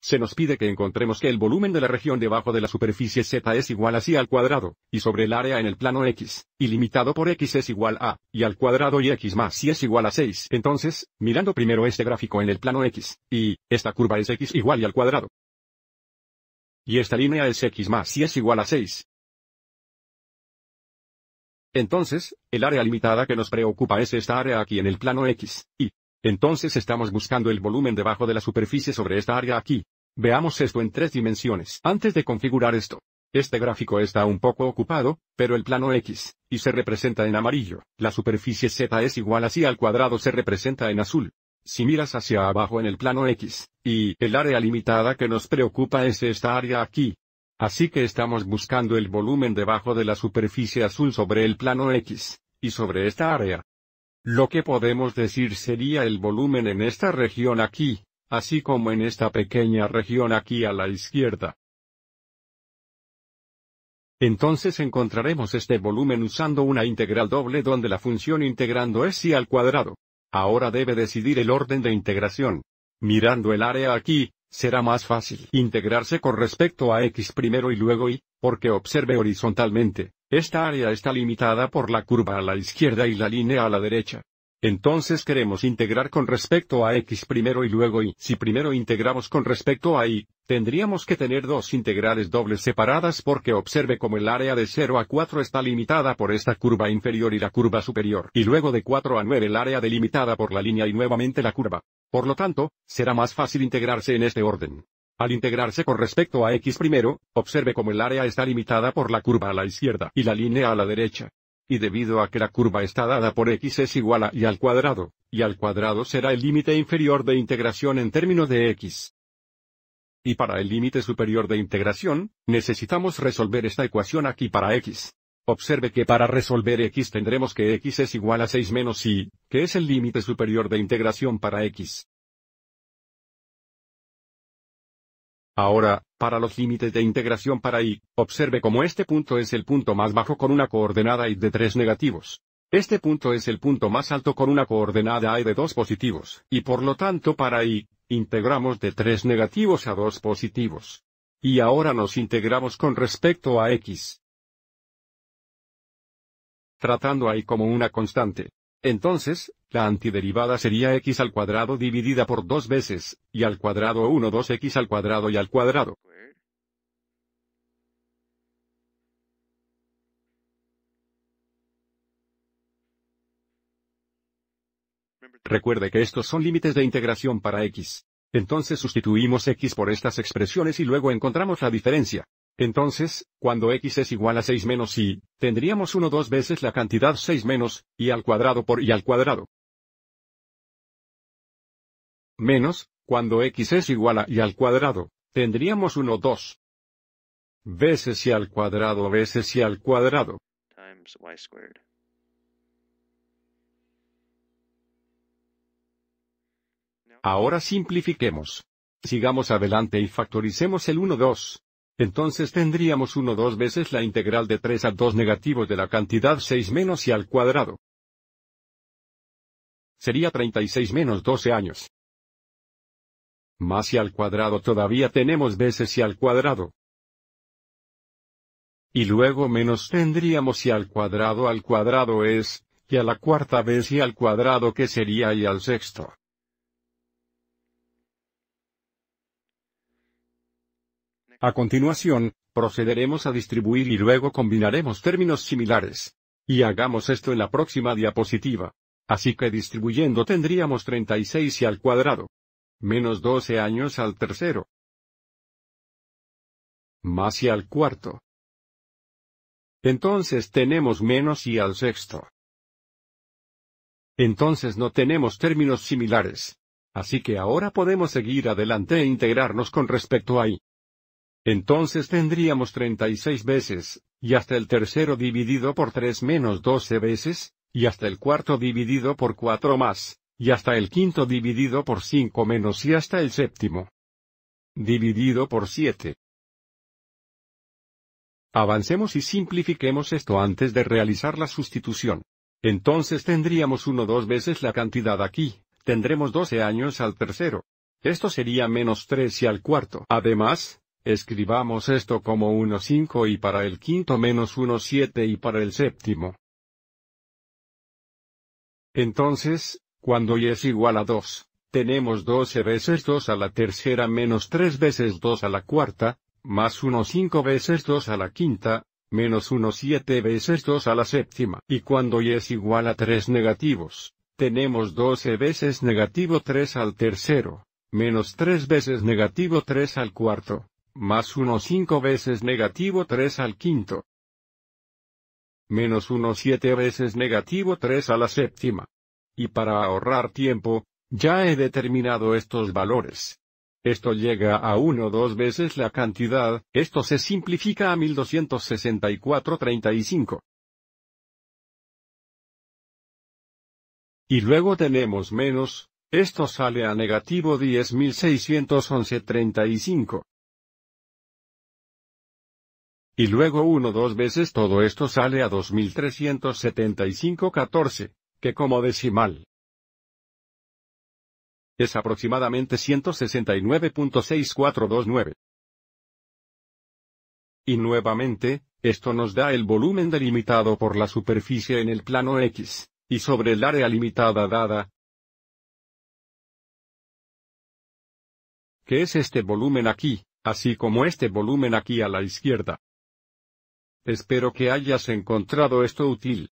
Se nos pide que encontremos que el volumen de la región debajo de la superficie Z es igual a si al cuadrado, y sobre el área en el plano X, y limitado por X es igual a, y al cuadrado y X más si es igual a 6. Entonces, mirando primero este gráfico en el plano X, y, esta curva es X igual y al cuadrado. Y esta línea es X más si es igual a 6. Entonces, el área limitada que nos preocupa es esta área aquí en el plano X, y, entonces estamos buscando el volumen debajo de la superficie sobre esta área aquí. Veamos esto en tres dimensiones. Antes de configurar esto, este gráfico está un poco ocupado, pero el plano X, y se representa en amarillo. La superficie Z es igual así al cuadrado se representa en azul. Si miras hacia abajo en el plano X, y el área limitada que nos preocupa es esta área aquí. Así que estamos buscando el volumen debajo de la superficie azul sobre el plano X, y sobre esta área. Lo que podemos decir sería el volumen en esta región aquí, así como en esta pequeña región aquí a la izquierda. Entonces encontraremos este volumen usando una integral doble donde la función integrando es y al cuadrado. Ahora debe decidir el orden de integración. Mirando el área aquí, será más fácil integrarse con respecto a x primero y luego y, porque observe horizontalmente, esta área está limitada por la curva a la izquierda y la línea a la derecha. Entonces queremos integrar con respecto a x primero y luego y. Si primero integramos con respecto a y, tendríamos que tener dos integrales dobles separadas porque observe como el área de 0 a 4 está limitada por esta curva inferior y la curva superior. Y luego de 4 a 9 el área delimitada por la línea y nuevamente la curva. Por lo tanto, será más fácil integrarse en este orden. Al integrarse con respecto a x primero, observe cómo el área está limitada por la curva a la izquierda y la línea a la derecha. Y debido a que la curva está dada por x es igual a y al cuadrado, y al cuadrado será el límite inferior de integración en términos de x. Y para el límite superior de integración, necesitamos resolver esta ecuación aquí para x. Observe que para resolver x tendremos que x es igual a 6 menos y, que es el límite superior de integración para x. Ahora, para los límites de integración para y, observe cómo este punto es el punto más bajo con una coordenada y de tres negativos. Este punto es el punto más alto con una coordenada y de 2 positivos, y por lo tanto para y, integramos de 3 negativos a 2 positivos. Y ahora nos integramos con respecto a x. Tratando a como una constante. Entonces, la antiderivada sería x al cuadrado dividida por dos veces, y al cuadrado 1 2x al cuadrado y al cuadrado. Recuerde que estos son límites de integración para x. Entonces sustituimos x por estas expresiones y luego encontramos la diferencia. Entonces, cuando x es igual a 6 menos y, tendríamos 1 dos veces la cantidad 6 menos, y al cuadrado por y al cuadrado menos, cuando x es igual a y al cuadrado, tendríamos 1 2 veces y al cuadrado veces y al cuadrado. Ahora simplifiquemos. Sigamos adelante y factoricemos el 1 2. Entonces tendríamos 1 2 veces la integral de 3 a 2 negativo de la cantidad 6 menos y al cuadrado. Sería 36 menos 12 años. Más y al cuadrado todavía tenemos veces y al cuadrado. Y luego menos tendríamos y al cuadrado al cuadrado es, y a la cuarta vez y al cuadrado que sería y al sexto. A continuación, procederemos a distribuir y luego combinaremos términos similares. Y hagamos esto en la próxima diapositiva. Así que distribuyendo tendríamos 36 y al cuadrado menos doce años al tercero. Más y al cuarto. Entonces tenemos menos y al sexto. Entonces no tenemos términos similares. Así que ahora podemos seguir adelante e integrarnos con respecto a Entonces tendríamos 36 veces, y hasta el tercero dividido por 3 menos 12 veces, y hasta el cuarto dividido por 4 más, y hasta el quinto dividido por 5 menos y hasta el séptimo. Dividido por siete. Avancemos y simplifiquemos esto antes de realizar la sustitución. Entonces tendríamos uno dos veces la cantidad aquí, tendremos doce años al tercero. Esto sería menos tres y al cuarto. Además, escribamos esto como uno cinco y para el quinto menos uno siete y para el séptimo. Entonces, cuando y es igual a 2, tenemos 12 e veces 2 a la tercera menos 3 veces 2 a la cuarta, más 1 5 veces 2 a la quinta, menos 1 7 veces 2 a la séptima. Y cuando y es igual a 3 negativos, tenemos 12 e veces negativo 3 al tercero, menos 3 veces negativo 3 al cuarto, más 1 5 veces negativo 3 al quinto. Menos 1 7 veces negativo 3 a la séptima. Y para ahorrar tiempo, ya he determinado estos valores. Esto llega a 1 o dos veces la cantidad, esto se simplifica a 1264.35. Y luego tenemos menos, esto sale a negativo 10.611.35. Y luego uno o dos veces todo esto sale a 2375.14 que como decimal es aproximadamente 169.6429. Y nuevamente, esto nos da el volumen delimitado por la superficie en el plano X, y sobre el área limitada dada, que es este volumen aquí, así como este volumen aquí a la izquierda. Espero que hayas encontrado esto útil.